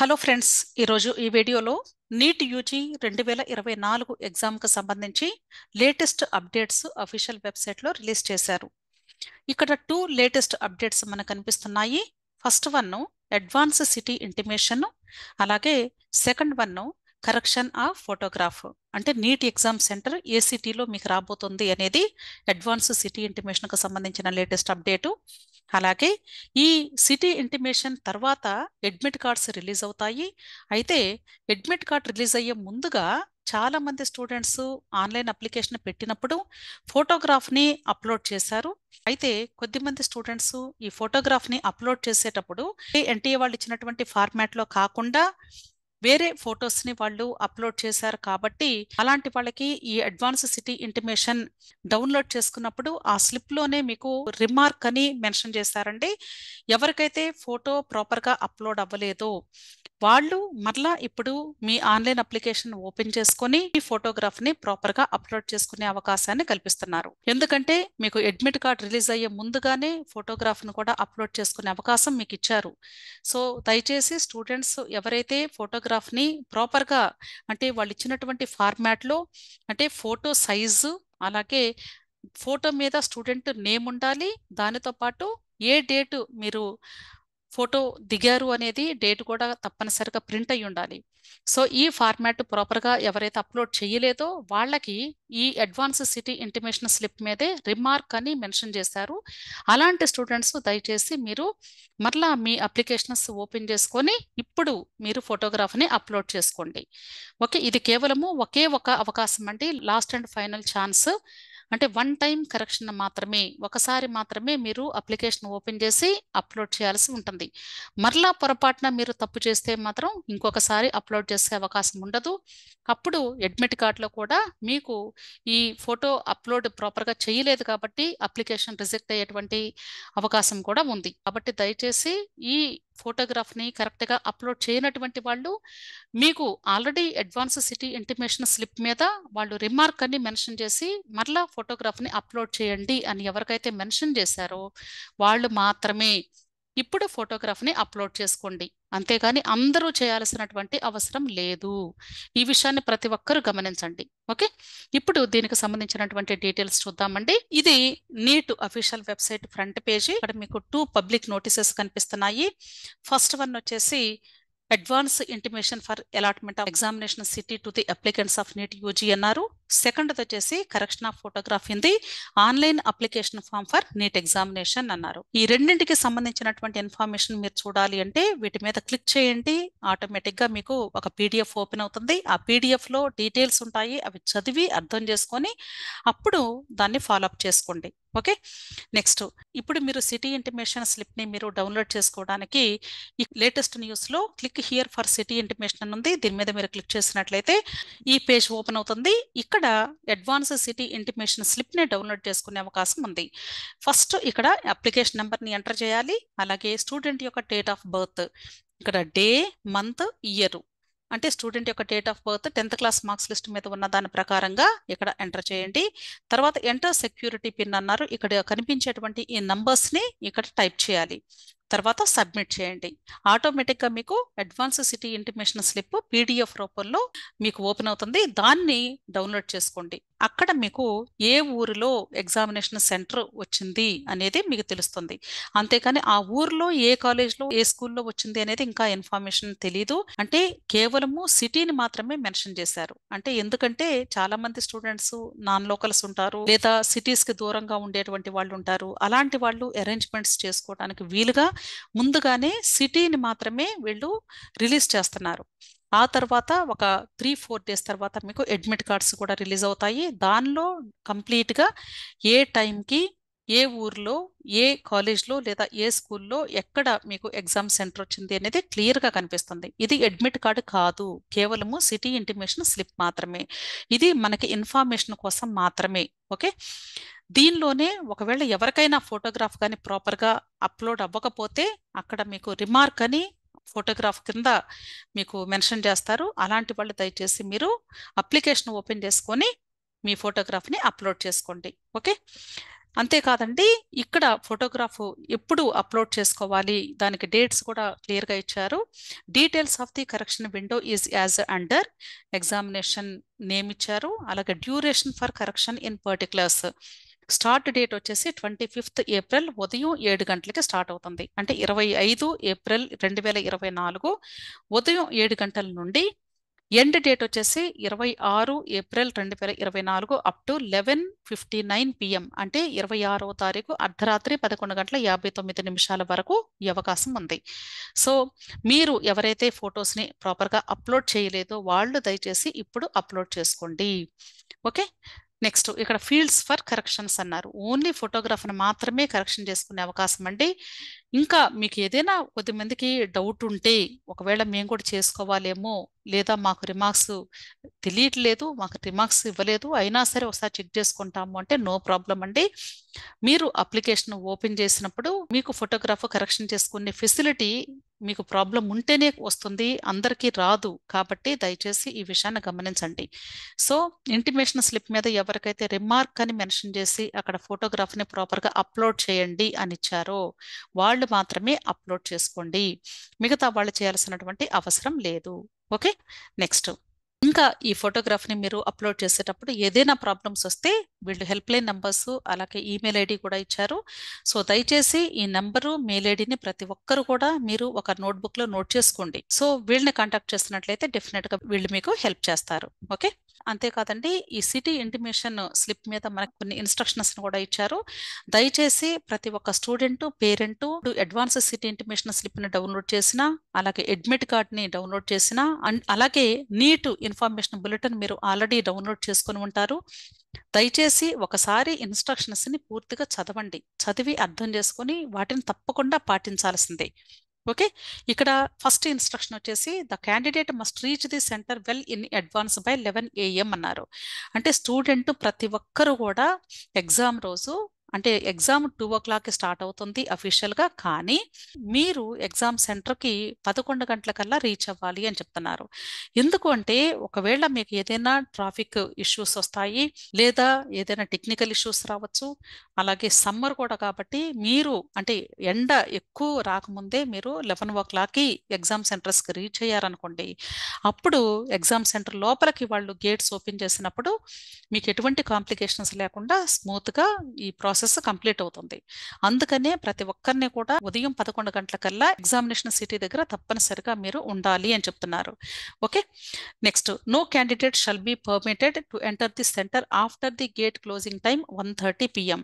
hello friends ఈరోజు ఈ వీడియోలో నీట్ యూజీ రెండు వేల ఇరవై నాలుగు ఎగ్జామ్కు సంబంధించి లేటెస్ట్ అప్డేట్స్ అఫీషియల్ వెబ్సైట్లో రిలీజ్ చేశారు ఇక్కడ టూ లేటెస్ట్ అప్డేట్స్ మనకు కనిపిస్తున్నాయి first one advance city intimation అలాగే second one correction of photograph అంటే నీట్ ఎగ్జామ్ సెంటర్ ఏ సిటీలో మీకు రాబోతుంది అనేది అడ్వాన్స్ సిటీ ఇంటిమేషన్కు సంబంధించిన లేటెస్ట్ అప్డేటు అలాగే ఈ సిటీ ఇంటిమేషన్ తర్వాత అడ్మిట్ కార్డ్స్ రిలీజ్ అవుతాయి అయితే అడ్మిట్ కార్డ్ రిలీజ్ అయ్యే ముందుగా చాలామంది స్టూడెంట్స్ ఆన్లైన్ అప్లికేషన్ పెట్టినప్పుడు ఫోటోగ్రాఫ్ని అప్లోడ్ చేశారు అయితే కొద్దిమంది స్టూడెంట్స్ ఈ ఫోటోగ్రాఫ్ని అప్లోడ్ చేసేటప్పుడు ఎన్టీఏ వాళ్ళు ఇచ్చినటువంటి ఫార్మాట్లో కాకుండా వేరే ఫొటోస్ని వాళ్ళు అప్లోడ్ చేశారు కాబట్టి అలాంటి వాళ్ళకి ఈ అడ్వాన్స్ సిటీ ఇంటిమేషన్ డౌన్లోడ్ చేసుకున్నప్పుడు ఆ స్లిప్లోనే మీకు రిమార్క్ అని మెన్షన్ చేశారండి ఎవరికైతే ఫోటో ప్రాపర్గా అప్లోడ్ అవ్వలేదో వాళ్ళు మరలా ఇప్పుడు మీ ఆన్లైన్ అప్లికేషన్ ఓపెన్ చేసుకుని మీ ఫోటోగ్రాఫ్ ని ప్రాపర్ గా అప్లోడ్ చేసుకునే అవకాశాన్ని కల్పిస్తున్నారు ఎందుకంటే మీకు అడ్మిట్ కార్డ్ రిలీజ్ అయ్యే ముందుగానే ఫోటోగ్రాఫ్ ను కూడా అప్లోడ్ చేసుకునే అవకాశం మీకు ఇచ్చారు సో దయచేసి స్టూడెంట్స్ ఎవరైతే ఫోటోగ్రాఫ్ ని ప్రాపర్ గా అంటే వాళ్ళు ఇచ్చినటువంటి ఫార్మాట్ లో అంటే ఫోటో సైజు అలాగే ఫోటో మీద స్టూడెంట్ నేమ్ ఉండాలి దానితో పాటు ఏ డేటు మీరు ఫోటో దిగారు అనేది డేట్ కూడా తప్పనిసరిగా ప్రింట్ అయి ఉండాలి సో ఈ ఫార్మాట్ ప్రాపర్గా ఎవరైతే అప్లోడ్ చేయలేదో వాళ్ళకి ఈ అడ్వాన్స్ సిటీ ఇంటిమేషన్ స్లిప్ మీదే రిమార్క్ అని మెన్షన్ చేశారు అలాంటి స్టూడెంట్స్ దయచేసి మీరు మరలా మీ అప్లికేషన్స్ ఓపెన్ చేసుకొని ఇప్పుడు మీరు ఫోటోగ్రాఫ్ని అప్లోడ్ చేసుకోండి ఓకే ఇది కేవలము ఒకే ఒక అవకాశం అండి లాస్ట్ అండ్ ఫైనల్ ఛాన్స్ అంటే వన్ టైం కరెక్షన్ మాత్రమే ఒకసారి మాత్రమే మీరు అప్లికేషన్ ఓపెన్ చేసి అప్లోడ్ చేయాల్సి ఉంటుంది మరలా పొరపాటున మీరు తప్పు చేస్తే మాత్రం ఇంకొకసారి అప్లోడ్ చేసే అవకాశం ఉండదు అప్పుడు అడ్మిట్ కార్డులో కూడా మీకు ఈ ఫోటో అప్లోడ్ ప్రాపర్గా చేయలేదు కాబట్టి అప్లికేషన్ రిజెక్ట్ అయ్యేటువంటి అవకాశం కూడా ఉంది కాబట్టి దయచేసి ఈ ఫోటోగ్రాఫ్ని కరెక్ట్గా అప్లోడ్ చేయనటువంటి వాళ్ళు మీకు already advance city intimation slip మీద వాళ్ళు రిమార్క్ అని మెన్షన్ చేసి మరలా ఫోటోగ్రాఫ్ని అప్లోడ్ చేయండి అని ఎవరికైతే మెన్షన్ చేశారో వాళ్ళు మాత్రమే ఇప్పుడు ఫోటోగ్రాఫ్ని అప్లోడ్ చేసుకోండి అంతేగాని అందరూ చేయాల్సినటువంటి అవసరం లేదు ఈ విషయాన్ని ప్రతి ఒక్కరూ గమనించండి ఓకే ఇప్పుడు దీనికి సంబంధించినటువంటి డీటెయిల్స్ చూద్దామండి ఇది NEET official website front page ఇక్కడ మీకు టూ పబ్లిక్ నోటీసెస్ కనిపిస్తున్నాయి ఫస్ట్ వన్ వచ్చేసి advance intimation for allotment of examination city to the applicants of NEET U G అన్నారు సెకండ్ వచ్చేసి correction of photograph in the online application form for NEET examination అన్నారు ఈ రెండింటికి సంబంధించినటువంటి ఇన్ఫర్మేషన్ మీరు చూడాలి అంటే వీటి మీద క్లిక్ చేయండి ఆటోమేటిక్ గా మీకు ఒక పీడిఎఫ్ ఓపెన్ అవుతుంది ఆ పీడిఎఫ్ లో డీటెయిల్స్ ఉంటాయి అవి చదివి అర్థం చేసుకొని అప్పుడు దాన్ని ఫాలోఅప్ చేసుకోండి ఓకే నెక్స్ట్ ఇప్పుడు మీరు సిటీ ఇంటిమేషన్ స్లిప్ని మీరు డౌన్లోడ్ చేసుకోవడానికి ఈ లేటెస్ట్ న్యూస్లో click here for city intimation ఉంది దీని మీద మీరు క్లిక్ చేసినట్లయితే ఈ పేజ్ ఓపెన్ అవుతుంది ఇక్కడ ఇక్కడ అడ్వాన్స్ సిటీ ఇంటిమేషన్ స్లిప్ని డౌన్లోడ్ చేసుకునే అవకాశం ఉంది ఫస్ట్ ఇక్కడ అప్లికేషన్ నెంబర్ని ఎంటర్ చేయాలి అలాగే స్టూడెంట్ యొక్క డేట్ ఆఫ్ బర్త్ ఇక్కడ డే మంత్ ఇయర్ అంటే స్టూడెంట్ యొక్క date of birth tenth class marks list మీద ఉన్న దాని ప్రకారంగా ఇక్కడ ఎంటర్ చేయండి తర్వాత ఎంటర్ సెక్యూరిటీ పిన్ అన్నారు ఇక్కడ కనిపించేటువంటి ఈ నంబర్స్ని ఇక్కడ టైప్ చేయాలి తర్వాత సబ్మిట్ చేయండి ఆటోమేటిక్గా మీకు advance city intimation slip P D F రూపంలో మీకు ఓపెన్ అవుతుంది దాన్ని డౌన్లోడ్ చేసుకోండి అక్కడ మీకు ఏ ఊరిలో ఎగ్జామినేషన్ సెంటర్ వచ్చింది అనేది మీకు తెలుస్తుంది అంతేకాని ఆ ఊర్లో ఏ కాలేజ్లో ఏ స్కూల్లో వచ్చింది అనేది ఇంకా ఇన్ఫర్మేషన్ తెలీదు అంటే కేవలము సిటీని మాత్రమే మెన్షన్ చేశారు అంటే ఎందుకంటే చాలా మంది స్టూడెంట్స్ నాన్ లోకల్స్ ఉంటారు లేదా సిటీస్ కి దూరంగా ఉండేటువంటి వాళ్ళు ఉంటారు అలాంటి వాళ్ళు అరేంజ్మెంట్స్ చేసుకోవడానికి వీలుగా ముందుగానే సిటీని మాత్రమే వీళ్ళు రిలీజ్ చేస్తున్నారు ఆ తర్వాత ఒక త్రీ ఫోర్ డేస్ తర్వాత మీకు అడ్మిట్ కార్డ్స్ కూడా రిలీజ్ అవుతాయి దానిలో కంప్లీట్గా ఏ టైంకి ఏ ఊర్లో ఏ కాలేజ్లో లేదా ఏ స్కూల్లో ఎక్కడ మీకు ఎగ్జామ్ సెంటర్ వచ్చింది అనేది క్లియర్గా కనిపిస్తుంది ఇది అడ్మిట్ కార్డు కాదు కేవలము సిటీ ఇంటిమేషన్ స్లిప్ మాత్రమే ఇది మనకి ఇన్ఫర్మేషన్ కోసం మాత్రమే ఓకే దీనిలోనే ఒకవేళ ఎవరికైనా ఫోటోగ్రాఫ్ కానీ ప్రాపర్గా అప్లోడ్ అవ్వకపోతే అక్కడ మీకు రిమార్క్ అని ఫోటోగ్రాఫ్ కింద మీకు మెన్షన్ చేస్తారు అలాంటి వాళ్ళు దయచేసి మీరు అప్లికేషన్ ఓపెన్ చేసుకొని మీ ఫోటోగ్రాఫ్ని అప్లోడ్ చేసుకోండి ఓకే అంతేకాదండి ఇక్కడ ఫోటోగ్రాఫ్ ఎప్పుడు అప్లోడ్ చేసుకోవాలి దానికి డేట్స్ కూడా క్లియర్గా ఇచ్చారు details of the correction window is as under examination name ఇచ్చారు అలాగే duration for correction in particulars start date వచ్చేసి ట్వంటీ ఫిఫ్త్ ఏప్రిల్ ఉదయం ఏడు గంటలకి స్టార్ట్ అవుతుంది అంటే ఇరవై ఐదు ఏప్రిల్ రెండు వేల ఇరవై నాలుగు ఉదయం ఏడు గంటల నుండి ఎండ్ డేట్ వచ్చేసి ఇరవై ఆరు ఏప్రిల్ రెండు వేల ఇరవై నాలుగు up to eleven fifty nine P M అంటే ఇరవై ఆరో తారీఖు అర్ధరాత్రి పదకొండు గంటల యాభై తొమ్మిది నిమిషాల వరకు ఈ అవకాశం ఉంది సో మీరు ఎవరైతే ఫొటోస్ని ప్రాపర్గా అప్లోడ్ చేయలేదో వాళ్ళు దయచేసి ఇప్పుడు అప్లోడ్ చేసుకోండి ఓకే నెక్స్ట్ ఇక్కడ ఫీల్డ్స్ ఫర్ కరెక్షన్స్ అన్నారు ఓన్లీ ఫోటోగ్రాఫ్ని మాత్రమే కరెక్షన్ చేసుకునే అవకాశం అండి ఇంకా మీకు ఏదైనా కొద్దిమందికి డౌట్ ఉంటే ఒకవేళ మేము కూడా చేసుకోవాలేమో లేదా మాకు రిమార్క్స్ తెలియట్లేదు మాకు రిమార్క్స్ ఇవ్వలేదు అయినా సరే ఒకసారి చెక్ చేసుకుంటాము అంటే నో ప్రాబ్లం అండి మీరు అప్లికేషన్ ఓపెన్ చేసినప్పుడు మీకు ఫోటోగ్రాఫ్ కరెక్షన్ చేసుకునే ఫెసిలిటీ మీకు ప్రాబ్లం ఉంటేనే వస్తుంది అందరికీ రాదు కాబట్టి దయచేసి ఈ విషయాన్ని గమనించండి సో ఇంటిమేషన్ స్లిప్ మీద ఎవరికైతే రిమార్క్ అని మెన్షన్ చేసి అక్కడ ఫోటోగ్రాఫ్ని ప్రాపర్గా అప్లోడ్ చేయండి అని ఇచ్చారో వాళ్ళు మాత్రమే అప్లోడ్ చేసుకోండి మిగతా వాళ్ళు చేయాల్సినటువంటి అవసరం లేదు ఓకే నెక్స్ట్ ఇంకా ఈ ఫోటోగ్రాఫ్ని మీరు అప్లోడ్ చేసేటప్పుడు ఏదైనా ప్రాబ్లమ్స్ వస్తే వీళ్ళు హెల్ప్ లైన్ నెంబర్స్ అలాగే ఈమెయిల్ ఐడి కూడా ఇచ్చారు సో దయచేసి ఈ నెంబరు మెయిల్ ఐడిని ప్రతి ఒక్కరు కూడా మీరు ఒక నోట్బుక్లో నోట్ చేసుకోండి సో వీళ్ళని కాంటాక్ట్ చేసినట్లయితే డెఫినెట్గా వీళ్ళు మీకు హెల్ప్ చేస్తారు ఓకే అంతేకాదండి ఈ సిటీ ఇంటిమేషన్ స్లిప్ మీద మనకు కొన్ని ఇన్స్ట్రక్షన్స్ కూడా ఇచ్చారు దయచేసి ప్రతి ఒక్క student parent advance city intimation slip ని డౌన్లోడ్ చేసిన అలాగే అడ్మిట్ కార్డ్ ని డౌన్లోడ్ చేసిన అలాగే నీట్ ఇన్ఫర్మేషన్ బులెటిన్ మీరు ఆల్రెడీ డౌన్లోడ్ చేసుకుని ఉంటారు దయచేసి ఒకసారి ఇన్స్ట్రక్షన్స్ని పూర్తిగా చదవండి చదివి అర్థం చేసుకొని వాటిని తప్పకుండా పాటించాల్సిందే ఓకే ఇక్కడ ఫస్ట్ ఇన్స్ట్రక్షన్ వచ్చేసి the candidate must reach the centre well in advance by eleven A M అన్నారు అంటే స్టూడెంట్ ప్రతి ఒక్కరు కూడా ఎగ్జామ్ రోజు అంటే ఎగ్జామ్ టూ ఓ క్లాక్కి స్టార్ట్ అవుతుంది అఫీషియల్గా కానీ మీరు ఎగ్జామ్ సెంటర్కి పదకొండు గంటల కల్లా రీచ్ అవ్వాలి అని చెప్తున్నారు ఎందుకు అంటే ఒకవేళ మీకు ఏదైనా ట్రాఫిక్ ఇష్యూస్ వస్తాయి లేదా ఏదైనా టెక్నికల్ ఇష్యూస్ రావచ్చు అలాగే సమ్మర్ కూడా కాబట్టి మీరు అంటే ఎండ ఎక్కువ రాకముందే మీరు లెవెన్ ఓ క్లాక్కి ఎగ్జామ్ సెంటర్స్కి రీచ్ అయ్యారనుకోండి అప్పుడు ఎగ్జామ్ సెంటర్ లోపలికి వాళ్ళు గేట్స్ ఓపెన్ చేసినప్పుడు మీకు ఎటువంటి కాంప్లికేషన్స్ లేకుండా స్మూత్గా ఈ ప్రాసెస్ ప్రాసెస్ కంప్లీట్ అవుతుంది అందుకనే ప్రతి ఒక్కరిని కూడా ఉదయం పదకొండు గంటల కల్లా ఎగ్జామినేషన్ సిటీ దగ్గర తప్పనిసరిగా మీరు ఉండాలి అని చెప్తున్నారు okay next no candidate shall be permitted to enter the centre after the gate closing time one thirty P M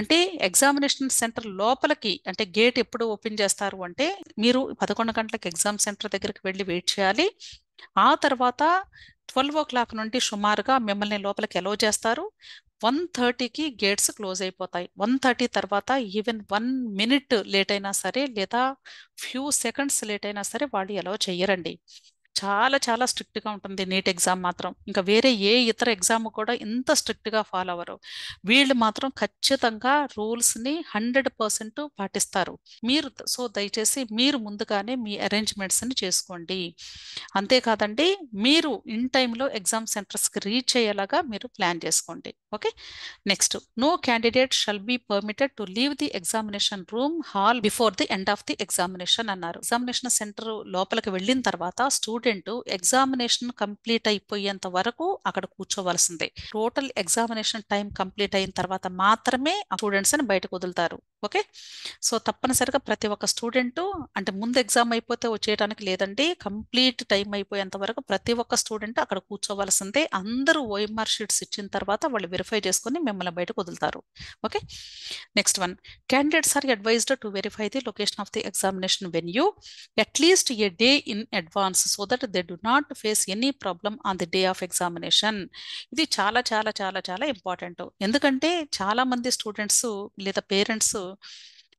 అంటే ఎగ్జామినేషన్ సెంటర్ లోపలికి అంటే గేట్ ఎప్పుడు ఓపెన్ చేస్తారు అంటే మీరు పదకొండు గంటలకు ఎగ్జామ్ సెంటర్ దగ్గరికి వెళ్ళి వెయిట్ చేయాలి ఆ తర్వాత ట్వెల్వ్ ఓ క్లాక్ నుండి సుమారుగా మిమ్మల్ని లోపలికి అలో చేస్తారు వన్ థర్టీకి గేట్స్ క్లోజ్ అయిపోతాయి వన్ థర్టీ తర్వాత ఈవెన్ వన్ మినిట్ లేట్ అయినా సరే లేదా ఫ్యూ సెకండ్స్ లేట్ అయినా సరే వాళ్ళు ఎలా చేయరండి చాలా చాలా స్ట్రిక్ట్గా ఉంటుంది నీట్ ఎగ్జామ్ మాత్రం ఇంకా వేరే ఏ ఇతర ఎగ్జామ్ కూడా ఇంత స్ట్రిక్ట్గా ఫాలో అవ్వరు వీళ్ళు మాత్రం ఖచ్చితంగా రూల్స్ని హండ్రెడ్ పర్సెంట్ పాటిస్తారు మీరు సో దయచేసి మీరు ముందుగానే మీ అరేంజ్మెంట్స్ని చేసుకోండి అంతేకాదండి మీరు ఇన్ టైంలో ఎగ్జామ్ సెంటర్స్కి రీచ్ అయ్యేలాగా మీరు ప్లాన్ చేసుకోండి okay next no candidate shall be permitted to leave the examination room hall before the end of the examination అన్నారు ఎగ్జామినేషన్ సెంటర్ లోపలికి వెళ్ళిన తర్వాత స్టూడెంట్ స్టూడెంట్ ఎగ్జామినేషన్ కంప్లీట్ అయిపోయేంత వరకు అక్కడ కూర్చోవలసిందే టోటల్ ఎగ్జామినేషన్ టైం కంప్లీట్ అయిన తర్వాత మాత్రమే ఆ స్టూడెంట్స్ అని బయటకు వదులుతారు ఓకే సో తప్పనిసరిగా ప్రతి ఒక్క స్టూడెంట్ అంటే ముందు ఎగ్జామ్ అయిపోతే వచ్చేయడానికి లేదండి కంప్లీట్ టైం అయిపోయేంత వరకు ప్రతి ఒక్క స్టూడెంట్ అక్కడ కూర్చోవలసిందే అందరూ ఓఎంఆర్ షీట్స్ ఇచ్చిన తర్వాత వాళ్ళు వెరిఫై చేసుకుని మిమ్మల్ని బయటకు వదులుతారు okay next one candidates are advised to verify the location of the examination venue at least a day in advance so that they do not face any problem on the day of examination ఇది చాలా చాలా చాలా చాలా important ఎందుకంటే చాలా మంది students లేదా parents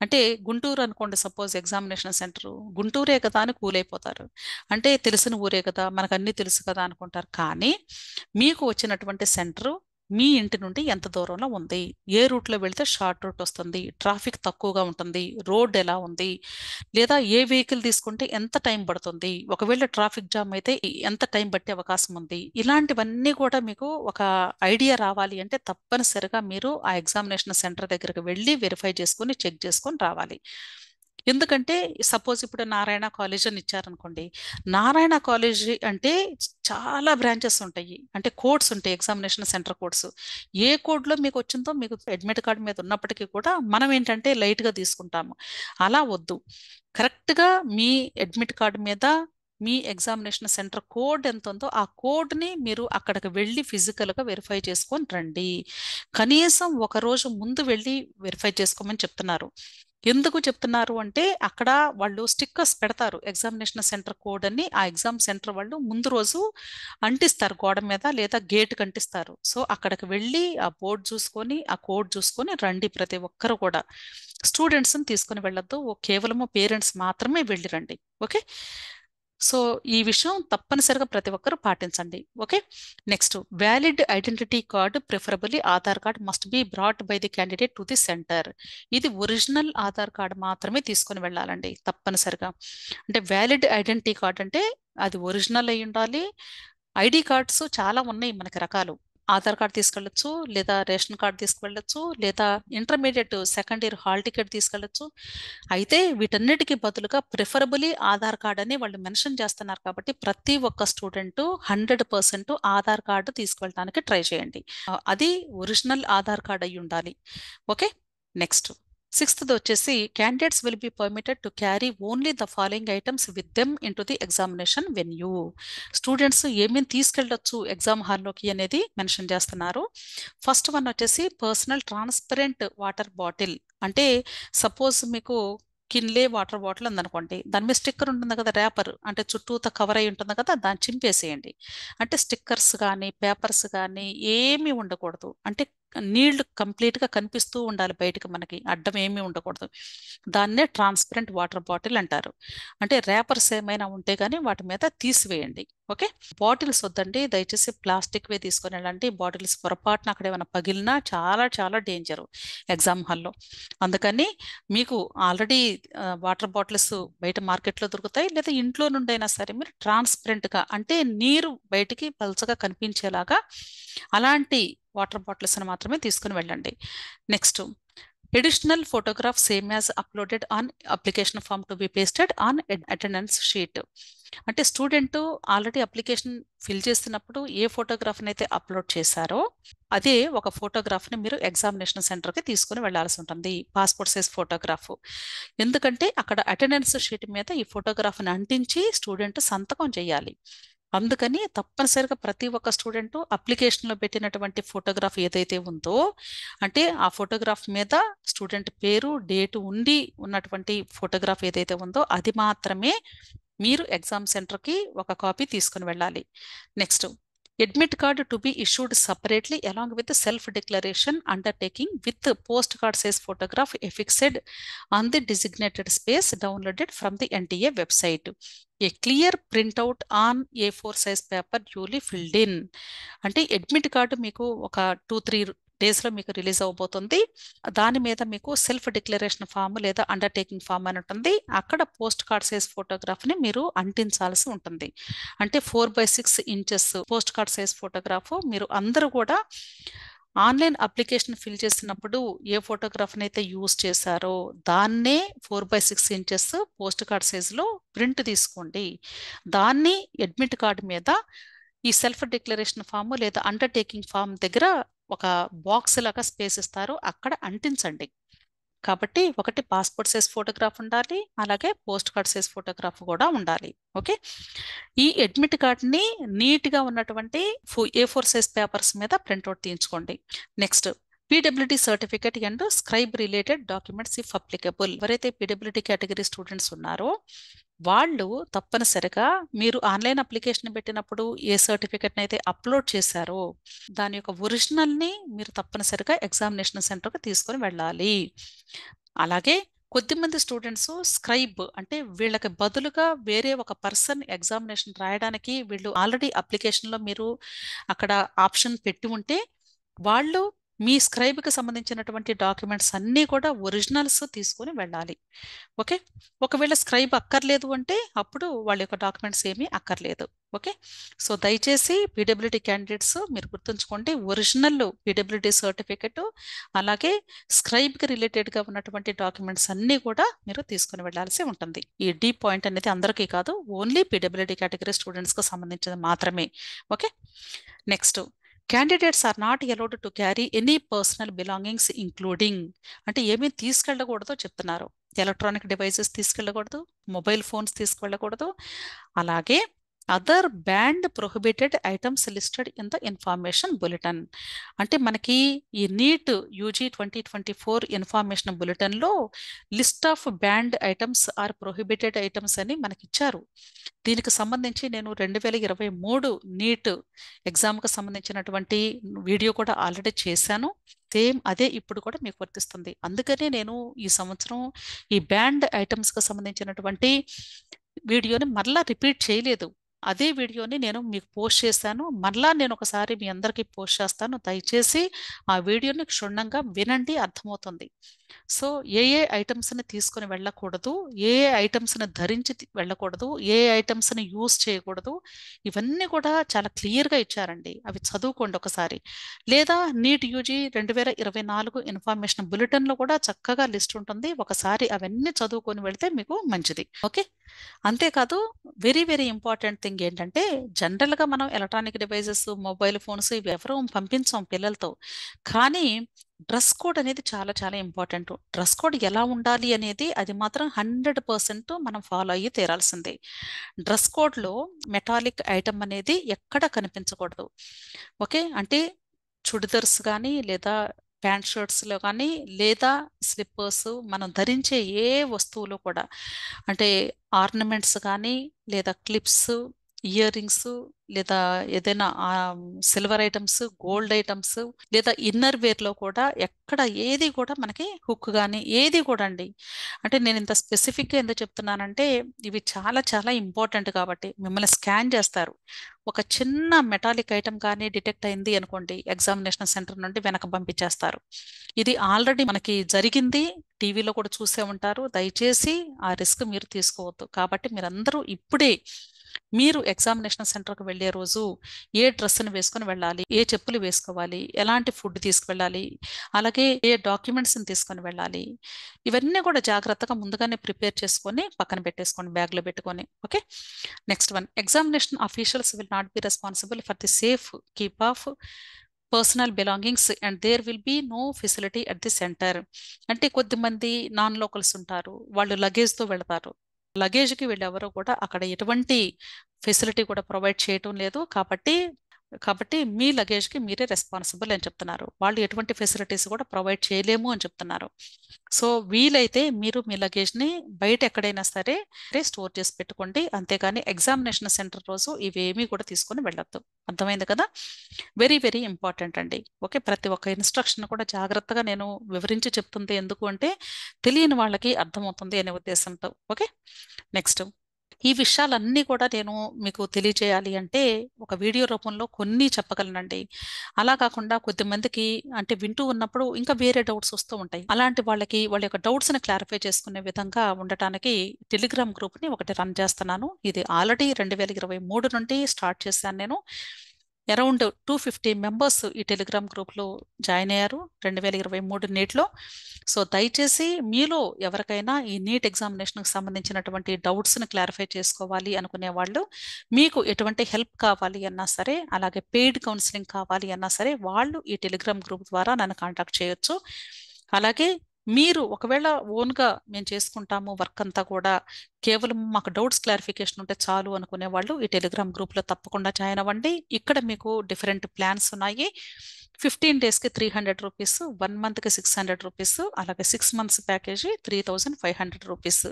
అంటే గుంటూరు అనుకోండి సపోజ్ ఎగ్జామినేషన్ సెంటర్ గుంటూరే కదా అని కూలైపోతారు అంటే తెలిసిన ఊరే కదా మనకు అన్నీ తెలుసు కదా అనుకుంటారు కానీ మీకు వచ్చినటువంటి సెంటర్ మీ ఇంటి నుండి ఎంత దూరంలో ఉంది ఏ రూట్లో వెళితే షార్ట్ రూట్ వస్తుంది ట్రాఫిక్ తక్కువగా ఉంటుంది రోడ్ ఎలా ఉంది లేదా ఏ వెహికల్ తీసుకుంటే ఎంత టైం పడుతుంది ఒకవేళ ట్రాఫిక్ జామ్ అయితే ఎంత టైం పట్టే అవకాశం ఉంది ఇలాంటివన్నీ కూడా మీకు ఒక ఐడియా రావాలి అంటే తప్పనిసరిగా మీరు ఆ ఎగ్జామినేషన్ సెంటర్ దగ్గరికి వెళ్ళి వెరిఫై చేసుకుని చెక్ చేసుకొని రావాలి ఎందుకంటే సపోజ్ ఇప్పుడు నారాయణ కాలేజ్ అని ఇచ్చారనుకోండి నారాయణ కాలేజ్ అంటే చాలా బ్రాంచెస్ ఉంటాయి అంటే కోడ్స్ ఉంటాయి ఎగ్జామినేషన్ సెంటర్ కోడ్స్ ఏ కోడ్లో మీకు వచ్చిందో మీకు అడ్మిట్ కార్డ్ మీద ఉన్నప్పటికీ కూడా మనం ఏంటంటే లైట్గా తీసుకుంటాము అలా వద్దు కరెక్ట్గా మీ అడ్మిట్ కార్డు మీద మీ ఎగ్జామినేషన్ సెంటర్ కోడ్ ఎంత ఉందో ఆ కోడ్ని మీరు అక్కడికి వెళ్ళి ఫిజికల్గా వెరిఫై చేసుకొని రండి కనీసం ఒక రోజు ముందు వెళ్ళి వెరిఫై చేసుకోమని చెప్తున్నారు ఎందుకు చెప్తున్నారు అంటే అక్కడ వాళ్ళు స్టిక్కర్స్ పెడతారు ఎగ్జామినేషన్ సెంటర్ కోడ్ అని ఆ ఎగ్జామ్ సెంటర్ వాళ్ళు ముందు రోజు అంటిస్తారు గోడ మీద లేదా గేట్ అంటిస్తారు సో అక్కడికి వెళ్ళి ఆ బోర్డు చూసుకొని ఆ కోడ్ చూసుకొని రండి ప్రతి ఒక్కరు కూడా స్టూడెంట్స్ని తీసుకొని వెళ్ళొద్దు కేవలము పేరెంట్స్ మాత్రమే వెళ్ళి రండి ఓకే సో ఈ విషయం తప్పనిసరిగా ప్రతి ఒక్కరు పాటించండి okay next valid identity card preferably Aadhaar card must be brought by the candidate to the centre ఇది ఒరిజినల్ ఆధార్ కార్డు మాత్రమే తీసుకొని వెళ్ళాలండి తప్పనిసరిగా అంటే వ్యాలిడ్ ఐడెంటిటీ కార్డ్ అంటే అది ఒరిజినల్ అయి ఉండాలి ఐడి కార్డ్స్ చాలా ఉన్నాయి మనకి రకాలు ఆధార్ కార్డ్ తీసుకెళ్ళచ్చు లేదా రేషన్ కార్డు తీసుకువెళ్ళచ్చు లేదా intermediate second year hall ticket తీసుకెళ్ళచ్చు అయితే వీటన్నిటికీ బదులుగా ప్రిఫరబులీ ఆధార్ కార్డ్ అని వాళ్ళు మెన్షన్ చేస్తున్నారు కాబట్టి ప్రతి ఒక్క student hundred percent Aadhaar card తీసుకువెళ్ళడానికి ట్రై చేయండి అది ఒరిజినల్ ఆధార్ కార్డ్ అయి ఉండాలి ఓకే నెక్స్ట్ సిక్స్త్ వచ్చేసి candidates will be permitted to carry only the following items with them in to the examination venue students ఏమేమి తీసుకెళ్ళొచ్చు ఎగ్జామ్ హాల్లోకి అనేది మెన్షన్ చేస్తున్నారు ఫస్ట్ వన్ వచ్చేసి పర్సనల్ ట్రాన్స్పరెంట్ వాటర్ బాటిల్ అంటే సపోజ్ మీకు కిన్లే వాటర్ బాటిల్ ఉందనుకోండి దాని మీద స్టిక్కర్ ఉంటుంది కదా ర్యాపర్ అంటే చుట్టూత కవర్ అయి ఉంటుంది కదా దాన్ని చింపేసేయండి అంటే స్టిక్కర్స్ కానీ పేపర్స్ కానీ ఏమీ ఉండకూడదు అంటే నీళ్లు కంప్లీట్గా కనిపిస్తూ ఉండాలి బయటకు మనకి అడ్డం ఏమీ ఉండకూడదు దాన్నే ట్రాన్స్పరెంట్ వాటర్ బాటిల్ అంటారు అంటే ర్యాపర్స్ ఏమైనా ఉంటే కానీ వాటి మీద తీసివేయండి ఓకే బాటిల్స్ వద్దండి దయచేసి ప్లాస్టిక్వే తీసుకొని వెళ్ళండి బాటిల్స్ పొరపాటున అక్కడ ఏమైనా పగిలినా చాలా చాలా డేంజర్ ఎగ్జామ్ హాల్లో అందుకని మీకు ఆల్రెడీ వాటర్ బాటిల్స్ బయట మార్కెట్లో దొరుకుతాయి లేదా ఇంట్లో నుండి అయినా సరే మీరు ట్రాన్స్పరెంట్గా అంటే నీరు బయటికి పలుచగా కనిపించేలాగా అలాంటి వాటర్ బాటిల్స్ని మాత్రమే తీసుకుని వెళ్ళండి next additional photograph same as uploaded on application form to be pasted on attendance sheet అంటే స్టూడెంట్ ఆల్రెడీ అప్లికేషన్ ఫిల్ చేస్తున్నప్పుడు ఏ ఫోటోగ్రాఫ్ని అయితే అప్లోడ్ చేశారో అదే ఒక ఫోటోగ్రాఫ్ని మీరు ఎగ్జామినేషన్ సెంటర్కి తీసుకుని వెళ్లాల్సి ఉంటుంది పాస్పోర్ట్ సైజ్ ఫోటోగ్రాఫ్ ఎందుకంటే అక్కడ అటెండెన్స్ షీట్ మీద ఈ ఫోటోగ్రాఫ్ని అంటించి స్టూడెంట్ సంతకం చేయాలి అందుకని తప్పనిసరిగా ప్రతి ఒక్క స్టూడెంట్ అప్లికేషన్లో పెట్టినటువంటి ఫోటోగ్రాఫ్ ఏదైతే ఉందో అంటే ఆ ఫోటోగ్రాఫ్ మీద స్టూడెంట్ పేరు డేటు ఉండి ఉన్నటువంటి ఫోటోగ్రాఫ్ ఏదైతే ఉందో అది మాత్రమే మీరు ఎగ్జామ్ సెంటర్కి ఒక కాపీ తీసుకుని వెళ్ళాలి next admit card to be issued separately along with self declaration undertaking with post card size photograph affixed on the designated space downloaded from the N T A website a clear printout on A four size paper duly filled in అంటే admit card మీకు ఒక two three డేస్లో మీకు release అవ్వబోతుంది దాని మీద మీకు self declaration form లేదా అండర్టేకింగ్ ఫామ్ అని ఉంటుంది అక్కడ పోస్ట్ కార్డ్ సైజ్ ఫోటోగ్రాఫ్ని మీరు అంటించాల్సి ఉంటుంది అంటే four by six inches post card size photograph మీరు అందరూ కూడా ఆన్లైన్ అప్లికేషన్ ఫిల్ చేసినప్పుడు ఏ ఫోటోగ్రాఫ్ని అయితే యూజ్ చేశారో దాన్నే four by six inches post card సైజులో ప్రింట్ తీసుకోండి దాన్ని అడ్మిట్ కార్డు మీద ఈ సెల్ఫ్ డిక్లరేషన్ ఫామ్ లేదా అండర్టేకింగ్ ఫామ్ దగ్గర ఒక బాక్స్ లాగా స్పేస్ ఇస్తారు అక్కడ అంటించండి కాబట్టి ఒకటి పాస్పోర్ట్ సైజ్ ఫోటోగ్రాఫ్ ఉండాలి అలాగే పోస్ట్ కార్డ్ సైజ్ ఫోటోగ్రాఫ్ కూడా ఉండాలి ఓకే ఈ అడ్మిట్ కార్డ్ని నీట్గా ఉన్నటువంటి ఏ ఫోర్ సైజ్ పేపర్స్ మీద ప్రింట్అవుట్ తీయించుకోండి next PWD certificate and scribe related documents if applicable ఎవరైతే పీడబ్ల్యూడీ కేటగిరీ స్టూడెంట్స్ ఉన్నారో వాళ్ళు తప్పనిసరిగా మీరు ఆన్లైన్ అప్లికేషన్ పెట్టినప్పుడు ఏ సర్టిఫికేట్ అయితే అప్లోడ్ చేశారో దాని యొక్క ఒరిజినల్ని మీరు తప్పనిసరిగా ఎగ్జామినేషన్ సెంటర్కి తీసుకొని వెళ్ళాలి అలాగే కొద్దిమంది స్టూడెంట్స్ స్క్రైబ్ అంటే వీళ్ళకి బదులుగా వేరే ఒక పర్సన్ ఎగ్జామినేషన్ రాయడానికి వీళ్ళు ఆల్రెడీ అప్లికేషన్లో మీరు అక్కడ ఆప్షన్ పెట్టి ఉంటే వాళ్ళు మీ స్క్రైబ్కి సంబంధించినటువంటి డాక్యుమెంట్స్ అన్నీ కూడా ఒరిజినల్స్ తీసుకొని వెళ్ళాలి ఓకే ఒకవేళ స్క్రైబ్ అక్కర్లేదు అంటే అప్పుడు వాళ్ళ యొక్క డాక్యుమెంట్స్ ఏమీ అక్కర్లేదు ఓకే సో దయచేసి పీడబ్ల్యూడి క్యాండిడేట్స్ మీరు గుర్తుంచుకోండి ఒరిజినల్ పీడబ్ల్యూడీ సర్టిఫికెట్ అలాగే స్క్రైబ్కి రిలేటెడ్గా ఉన్నటువంటి డాక్యుమెంట్స్ అన్నీ కూడా మీరు తీసుకుని వెళ్లాల్సి ఉంటుంది ఈ డీ పాయింట్ అనేది అందరికీ కాదు ఓన్లీ పీడబ్ల్యూడీ కేటగిరీ స్టూడెంట్స్కి సంబంధించినది మాత్రమే okay next candidates are not allowed to carry any personal belongings including అంటే ఏమీ తీసుకెళ్ళకూడదో చెప్తున్నారు ఎలక్ట్రానిక్ డివైసెస్ తీసుకెళ్ళకూడదు మొబైల్ ఫోన్స్ తీసుకెళ్ళకూడదు అలాగే other banned prohibited items listed in the information bulletin అంటే మనకి ఈ NEET UG twenty twenty four information బులెటన్లో list of banned items or prohibited items అని మనకి ఇచ్చారు దీనికి సంబంధించి నేను రెండు వేల ఇరవై మూడు నీట్ ఎగ్జామ్కి సంబంధించినటువంటి వీడియో కూడా ఆల్రెడీ చేశాను సేమ్ అదే ఇప్పుడు కూడా మీకు వర్తిస్తుంది అందుకనే నేను ఈ సంవత్సరం ఈ బ్యాండ్ ఐటమ్స్కి సంబంధించినటువంటి వీడియోని మరలా రిపీట్ చేయలేదు అదే వీడియోని నేను మీకు పోస్ట్ చేశాను మళ్ళా నేను ఒకసారి మీ అందరికీ పోస్ట్ చేస్తాను దయచేసి ఆ వీడియోని క్షుణ్ణంగా వినండి అర్థమవుతుంది సో ఏ ఏ ఐటమ్స్ని తీసుకుని వెళ్ళకూడదు ఏ ఏ ఐటమ్స్ని ధరించి వెళ్ళకూడదు ఏ ఏ ఐటమ్స్ని యూస్ చేయకూడదు ఇవన్నీ కూడా చాలా క్లియర్గా ఇచ్చారండి అవి చదువుకోండి ఒకసారి లేదా నీట్ యూజీ రెండు వేల ఇరవై నాలుగు ఇన్ఫర్మేషన్ బులెటిన్లో కూడా చక్కగా లిస్ట్ ఉంటుంది ఒకసారి అవన్నీ చదువుకొని వెళితే మీకు మంచిది ఓకే అంతేకాదు very very important thing thing ఏంటంటే జనరల్గా మనం ఎలక్ట్రానిక్ డివైజెస్ మొబైల్ ఫోన్స్ ఇవి ఎవరూ పంపించాం పిల్లలతో కానీ డ్రెస్ కోడ్ అనేది చాలా చాలా ఇంపార్టెంట్ డ్రెస్ కోడ్ ఎలా ఉండాలి అనేది అది మాత్రం హండ్రెడ్ పర్సెంట్ మనం ఫాలో అయ్యి తీరాల్సిందే డ్రెస్ కోడ్లో మెటాలిక్ ఐటమ్ అనేది ఎక్కడ కనిపించకూడదు ఓకే అంటే చుడిదర్స్ కానీ లేదా ప్యాంట్ షర్ట్స్లో కానీ లేదా స్లిప్పర్స్ మనం ధరించే ఏ వస్తువులు కూడా అంటే ఆర్నమెంట్స్ కానీ లేదా క్లిప్స్ ఇయర్ రింగ్స్ లేదా ఏదైనా సిల్వర్ ఐటమ్స్ గోల్డ్ ఐటమ్స్ లేదా ఇన్నర్ వేర్లో కూడా ఎక్కడ ఏది కూడా మనకి హుక్ కానీ ఏది కూడా అండి అంటే నేను ఇంత స్పెసిఫిక్గా ఎందుకు చెప్తున్నానంటే ఇవి చాలా చాలా ఇంపార్టెంట్ కాబట్టి మిమ్మల్ని స్కాన్ చేస్తారు ఒక చిన్న మెటాలిక్ ఐటమ్ కానీ డిటెక్ట్ అయింది అనుకోండి ఎగ్జామినేషన్ సెంటర్ నుండి వెనక పంపించేస్తారు ఇది ఆల్రెడీ మనకి జరిగింది టీవీలో కూడా చూసే ఉంటారు దయచేసి ఆ రిస్క్ మీరు తీసుకోవద్దు కాబట్టి మీరందరూ ఇప్పుడే మీరు ఎగ్జామినేషన్ సెంటర్కి వెళ్ళే రోజు ఏ డ్రెస్ని వేసుకొని వెళ్ళాలి ఏ చెప్పులు వేసుకోవాలి ఎలాంటి ఫుడ్ తీసుకువెళ్ళాలి అలాగే ఏ డాక్యుమెంట్స్ని తీసుకొని వెళ్ళాలి ఇవన్నీ కూడా జాగ్రత్తగా ముందుగానే ప్రిపేర్ చేసుకొని పక్కన పెట్టేసుకోండి బ్యాగ్లో పెట్టుకొని okay next one examination officials will not be responsible for the safe keep of personal belongings and there will be no facility at the centre అంటే కొద్దిమంది నాన్ లోకల్స్ ఉంటారు వాళ్ళు లగేజ్తో వెళతారు లగేజ్కి వెళ్ళేవారు ఎవరు కూడా అక్కడ ఎటువంటి ఫెసిలిటీ కూడా ప్రొవైడ్ చేయటం లేదు కాబట్టి కాబట్టి మీ లగేజ్కి మీరే రెస్పాన్సిబుల్ అని చెప్తున్నారు వాళ్ళు ఎటువంటి ఫెసిలిటీస్ కూడా ప్రొవైడ్ చేయలేము అని చెప్తున్నారు సో వీలైతే మీరు మీ లగేజ్ని బయట ఎక్కడైనా సరే స్టోర్ చేసి పెట్టుకోండి అంతేగాని ఎగ్జామినేషన్ సెంటర్ రోజు ఇవేమీ కూడా తీసుకొని వెళ్ళొద్దు అర్థమైంది కదా వెరీ వెరీ ఇంపార్టెంట్ అండి ఓకే ప్రతి ఒక్క ఇన్స్ట్రక్షన్ కూడా జాగ్రత్తగా నేను వివరించి చెప్తుంది ఎందుకు అంటే తెలియని వాళ్ళకి అర్థమవుతుంది అనే ఉద్దేశంతో ఓకే నెక్స్ట్ ఈ విషయాలన్నీ కూడా నేను మీకు తెలియజేయాలి అంటే ఒక వీడియో రూపంలో కొన్ని చెప్పగలనండి అలా కాకుండా కొద్దిమందికి అంటే వింటూ ఉన్నప్పుడు ఇంకా వేరే డౌట్స్ వస్తూ ఉంటాయి అలాంటి వాళ్ళకి వాళ్ళ యొక్క డౌట్స్ని క్లారిఫై చేసుకునే విధంగా ఉండటానికి టెలిగ్రామ్ గ్రూప్ని ఒకటి రన్ చేస్తున్నాను ఇది ఆల్రెడీ రెండు వేల ఇరవై మూడు నుండి స్టార్ట్ చేశాను నేను అరౌండ్ టూ ఫిఫ్టీ మెంబర్స్ ఈ టెలిగ్రామ్ గ్రూప్లో జాయిన్ అయ్యారు రెండు వేల ఇరవై మూడు నీట్లో సో దయచేసి మీలో ఎవరికైనా ఈ నీట్ ఎగ్జామినేషన్కి సంబంధించినటువంటి డౌట్స్ని క్లారిఫై చేసుకోవాలి అనుకునే వాళ్ళు మీకు ఎటువంటి హెల్ప్ కావాలి అన్నా సరే అలాగే పెయిడ్ కౌన్సిలింగ్ కావాలి అన్నా సరే వాళ్ళు ఈ టెలిగ్రామ్ గ్రూప్ ద్వారా నన్ను కాంటాక్ట్ చేయొచ్చు అలాగే మీరు ఒకవేళ ఓన్గా మేము చేసుకుంటాము వర్క్ అంతా కూడా కేవలం మాకు డౌట్స్ క్లారిఫికేషన్ ఉంటే చాలు అనుకునే వాళ్ళు ఈ టెలిగ్రామ్ గ్రూప్లో తప్పకుండా జాయిన్ అవ్వండి ఇక్కడ మీకు డిఫరెంట్ ప్లాన్స్ ఉన్నాయి ఫిఫ్టీన్ డేస్కి త్రీ హండ్రెడ్ రూపీస్ వన్ మంత్కి సిక్స్ హండ్రెడ్ రూపీస్ అలాగే six months package three thousand five hundred rupees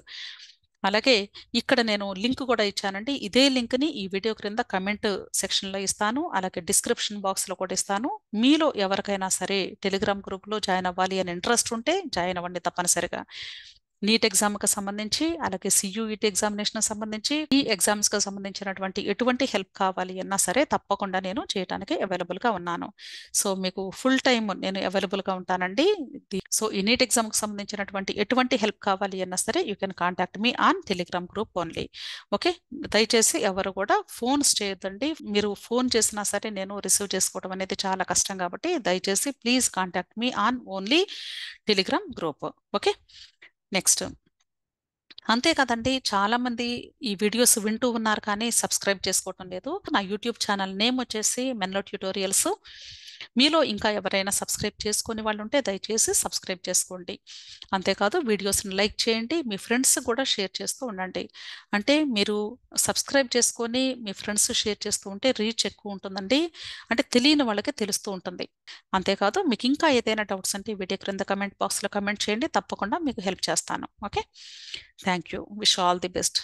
అలాగే ఇక్కడ నేను లింక్ కూడా ఇచ్చానండి ఇదే లింక్ని ఈ వీడియో క్రింద కమెంట్ సెక్షన్లో ఇస్తాను అలాగే డిస్క్రిప్షన్ బాక్స్లో కూడా ఇస్తాను మీలో ఎవరికైనా సరే టెలిగ్రామ్ గ్రూప్లో జాయిన్ అవ్వాలి అని ఇంట్రెస్ట్ ఉంటే జాయిన్ అవ్వండి తప్పనిసరిగా నీట్ ఎగ్జామ్కి సంబంధించి అలాగే సియుఈటి e ఎగ్జామినేషన్ సంబంధించి ఈ ఎగ్జామ్స్కి సంబంధించినటువంటి ఎటువంటి హెల్ప్ కావాలి అన్నా సరే తప్పకుండా నేను చేయడానికి అవైలబుల్గా ఉన్నాను సో మీకు ఫుల్ టైం నేను అవైలబుల్గా ఉంటానండి సో ఈ నీట్ ఎగ్జామ్కి సంబంధించినటువంటి ఎటువంటి హెల్ప్ కావాలి అన్నా సరే you can contact me on Telegram group only okay దయచేసి ఎవరు కూడా ఫోన్స్ చేయొద్దండి మీరు ఫోన్ చేసినా సరే నేను రిసీవ్ చేసుకోవడం అనేది చాలా కష్టం కాబట్టి దయచేసి please contact me on only Telegram group okay next అంతే కదండి చాలా మంది ఈ వీడియోస్ వింటూ ఉన్నారు కానీ సబ్స్క్రైబ్ చేసుకోవటం లేదు నా యూట్యూబ్ ఛానల్ నేమ్ వచ్చేసి మెన్లో ట్యూటోరియల్స్ మీలో ఇంకా ఎవరైనా సబ్స్క్రైబ్ చేసుకునే వాళ్ళు ఉంటే దయచేసి సబ్స్క్రైబ్ చేసుకోండి అంతేకాదు వీడియోస్ని లైక్ చేయండి మీ ఫ్రెండ్స్ కూడా షేర్ చేస్తూ ఉండండి అంటే మీరు సబ్స్క్రైబ్ చేసుకొని మీ ఫ్రెండ్స్ షేర్ చేస్తూ ఉంటే రీచ్ ఎక్కువ ఉంటుందండి అంటే తెలియని వాళ్ళకి తెలుస్తూ ఉంటుంది అంతేకాదు మీకు ఇంకా ఏదైనా డౌట్స్ అంటే వీడియో క్రింద కమెంట్ బాక్స్లో కమెంట్ చేయండి తప్పకుండా మీకు హెల్ప్ చేస్తాను okay thank you wish all the best